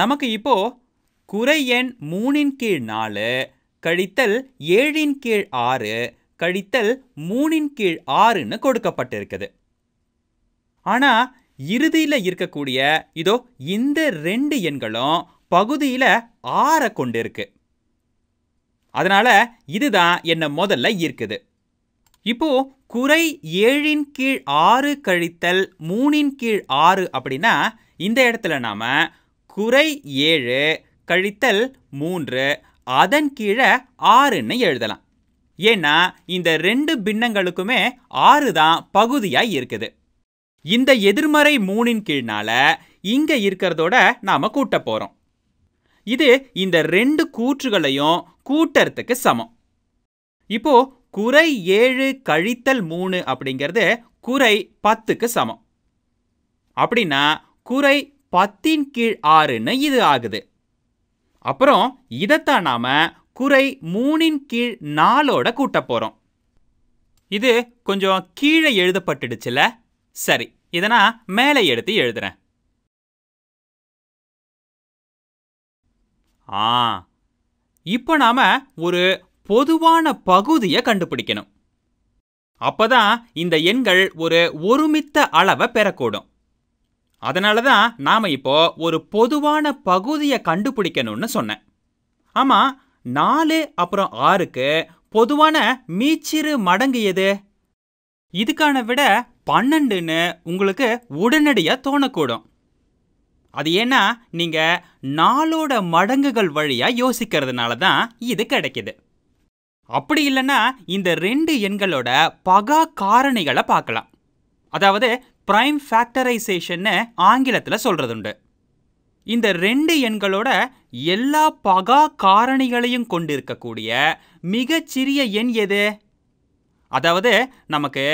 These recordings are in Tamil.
நமக்கு இப்போ குறை எண் மூணின் கீழ் நாலு கழித்தல் ஏழின் கீழ் ஆறு கழித்தல் மூணின் கீழ் ஆறுன்னு கொடுக்கப்பட்டிருக்குது ஆனால் இறுதியில் இருக்கக்கூடிய இதோ இந்த ரெண்டு எண்களும் பகுதியில் ஆற கொண்டு இருக்கு அதனால் இதுதான் என்னை முதல்ல ஈர்க்குது இப்போ குறை ஏழின் கீழ் ஆறு கழித்தல் மூணின் கீழ் ஆறு அப்படின்னா இந்த இடத்துல நாம் குறை ஏழு கழித்தல் மூன்று அதன் கீழே ஆறுன்னு எழுதலாம் ஏன்னா இந்த ரெண்டு பின்னங்களுக்குமே ஆறு தான் பகுதியாக இருக்குது இந்த எதிர்மறை மூணின் கீழ்னால இங்கே இருக்கிறதோட நாம் கூட்ட போகிறோம் இது இந்த ரெண்டு கூற்றுகளையும் கூட்டறதுக்கு சமம் இப்போ குறை ஏழு கழித்தல் மூணு அப்படிங்கிறது குறை பத்துக்கு சமம் அப்படின்னா குறை பத்தின் கீழ் ஆறுன்னு இது ஆகுது அப்புறம் இதைத்தான் நாம் குறை மூணின் கீழ் நாலோட கூட்ட போகிறோம் இது கொஞ்சம் கீழே எழுதப்பட்டுடுச்சுல சரி இதை நான் மேலே எடுத்து எழுதுறேன் ஆ இப்போ நாம் ஒரு பொதுவான பகுதியை கண்டுபிடிக்கணும் அப்போதான் இந்த எண்கள் ஒரு ஒருமித்த அளவை பெறக்கூடும் அதனால தான் நாம் இப்போ ஒரு பொதுவான பகுதியை கண்டுபிடிக்கணும்னு சொன்னேன் ஆமாம் நாலு அப்புறம் ஆறுக்கு பொதுவான மீச்சிறு மடங்கு எது இதுக்கான விட பன்னெண்டுன்னு உங்களுக்கு உடனடியாக தோணக்கூடும் அது ஏன்னா நீங்கள் நாளோட மடங்குகள் வழியாக யோசிக்கிறதுனால தான் இது கிடைக்கிது அப்படி இல்லைன்னா இந்த ரெண்டு எண்களோட பகா காரணிகளை பார்க்கலாம் அதாவது ப்ரைம் ஃபேக்டரைசேஷன்னு ஆங்கிலத்தில் சொல்கிறதுண்டு இந்த ரெண்டு எண்களோட எல்லா பகா காரணிகளையும் கொண்டிருக்கக்கூடிய மிகச்சிறிய எண் எது அதாவது நமக்கு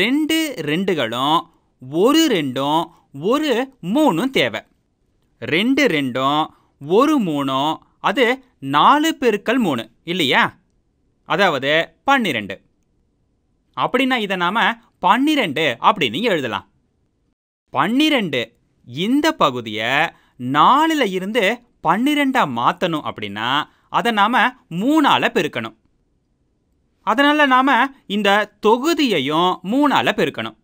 ரெண்டு ரெண்டுகளும் ஒரு ரெண்டும் ஒரு மூணும் தேவை ரெண்டு ரெண்டும் ஒரு மூணும் அது நாலு பெருக்கள் மூணு இல்லையா அதாவது பன்னிரெண்டு அப்படின்னா இதை நாம் பன்னிரெண்டு அப்படின்னு எழுதலாம் பன்னிரெண்டு இந்த பகுதியை நாலில் இருந்து பன்னிரெண்டாக மாற்றணும் அப்படின்னா அதை நாம் மூணால் பெருக்கணும் அதனால் நாம் இந்த தொகுதியையும் மூணால் பெருக்கணும்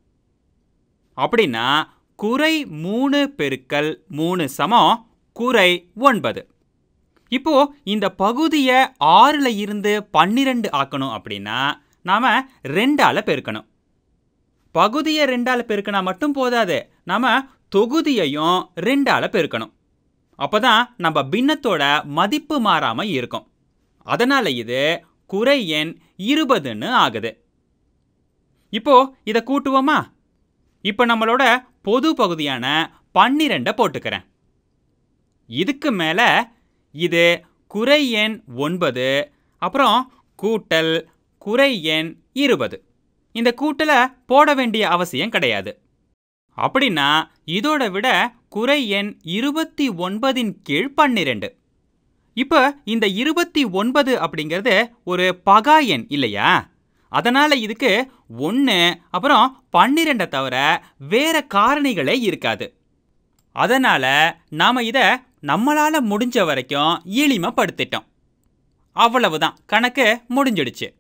அப்படின்னா குறை மூணு பெருக்கல் மூணு சமம் குறை ஒன்பது இப்போ இந்த பகுதியை ஆறில் இருந்து பன்னிரெண்டு ஆக்கணும் அப்படின்னா நாம் ரெண்டால் பெருக்கணும் பகுதியை ரெண்டால் பெருக்கினா மட்டும் போதாது நம்ம தொகுதியையும் ரெண்டால் பெருக்கணும் அப்போ தான் நம்ம பின்னத்தோட மதிப்பு மாறாமல் இருக்கும் அதனால் இது குறை எண் இருபதுன்னு ஆகுது இப்போது இதை கூட்டுவோமா இப்போ நம்மளோட பொது பகுதியான பன்னிரெண்டை போட்டுக்கிறேன் இதுக்கு மேலே இது குறை எண் ஒன்பது அப்புறம் கூட்டல் குறை எண் இருபது இந்த கூட்டில் போட வேண்டிய அவசியம் கிடையாது அப்படின்னா இதோட விட குறை எண் இருபத்தி ஒன்பதின் கீழ் பன்னிரெண்டு இப்போ இந்த இருபத்தி ஒன்பது அப்படிங்கிறது ஒரு பகா எண் இல்லையா அதனால் இதுக்கு ஒன்று அப்புறம் பன்னிரெண்டை தவிர வேற காரணிகளே இருக்காது அதனால் நாம் இதை நம்மளால் முடிஞ்ச வரைக்கும் எளிமைப்படுத்திட்டோம் அவ்வளவுதான் கணக்கு முடிஞ்சிடுச்சு